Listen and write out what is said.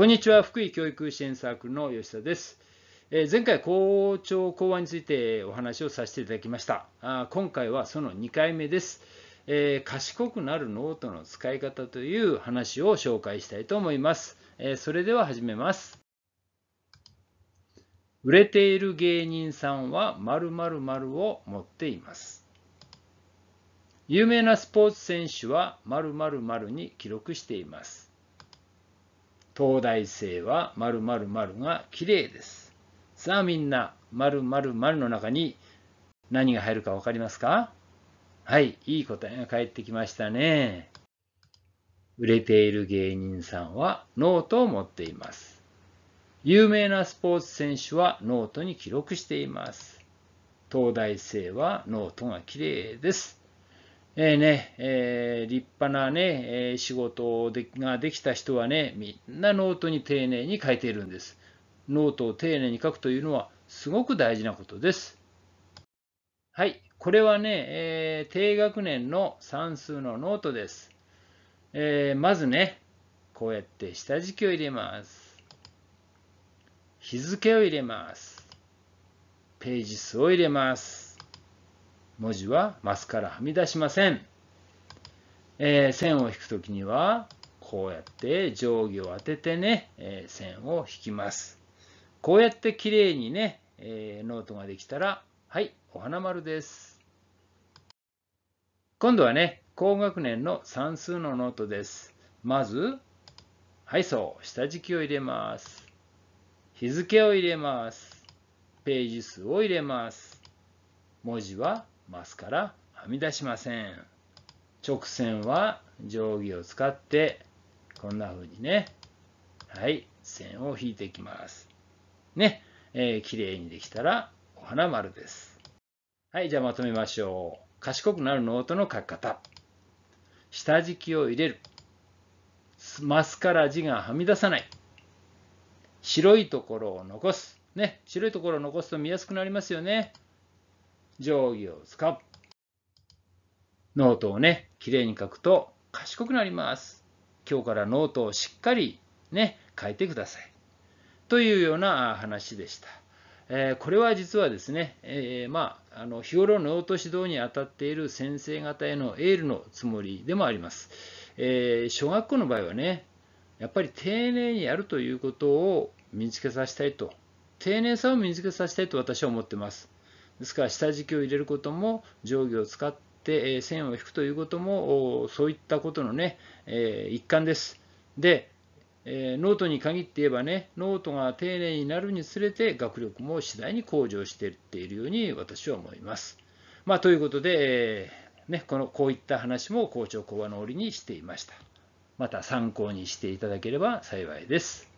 こんにちは福井教育支援サークルの吉田です、えー、前回校長講話についてお話をさせていただきましたあ今回はその2回目です、えー、賢くなるノートの使い方という話を紹介したいと思います、えー、それでは始めます売れている芸人さんは〇〇〇を持っています有名なスポーツ選手は〇〇〇に記録しています東大生は〇〇が綺麗です。さあみんな、〇〇〇の中に何が入るか分かりますかはい、いい答えが返ってきましたね。売れている芸人さんはノートを持っています。有名なスポーツ選手はノートに記録しています。東大生はノートが綺麗です。えーねえー、立派な、ねえー、仕事でができた人はね、みんなノートに丁寧に書いているんです。ノートを丁寧に書くというのはすごく大事なことです。はい、これはね、えー、低学年の算数のノートです。えまずね、こうやって下敷きを入れます。日付を入れます。ページ数を入れます。文字はマスからはみ出しません。えー、線を引くときには、こうやって定規を当ててね、えー、線を引きます。こうやってきれいにね、えー、ノートができたら、はい、お花丸です。今度はね、高学年の算数のノートです。まず、はい、そう、下敷きを入れます。日付を入れます。ページ数を入れます。文字はマスからはみ出しません直線は定規を使ってこんな風にねはい線を引いていきますねえー、綺麗にできたらお花丸ですはいじゃあまとめましょう賢くなるノートの書き方下敷きを入れるマスから字がはみ出さない白いところを残すね白いところを残すと見やすくなりますよね定規を使う。ノートをね、きれいに書くと賢くなります。今日からノートをしっかりね、書いてください。というような話でした。えこれは実はですね、えー、まあ、あの日頃ノート指導に当たっている先生方へのエールのつもりでもあります。えー、小学校の場合はね、やっぱり丁寧にやるということを身につけさせたいと、丁寧さを身につけさせたいと私は思ってます。ですから下敷きを入れることも定規を使って線を引くということもそういったことのね一環です。でノートに限って言えばねノートが丁寧になるにつれて学力も次第に向上していっているように私は思います。まあ、ということで、ね、このこういった話も校長講話の折にしていました。また参考にしていただければ幸いです。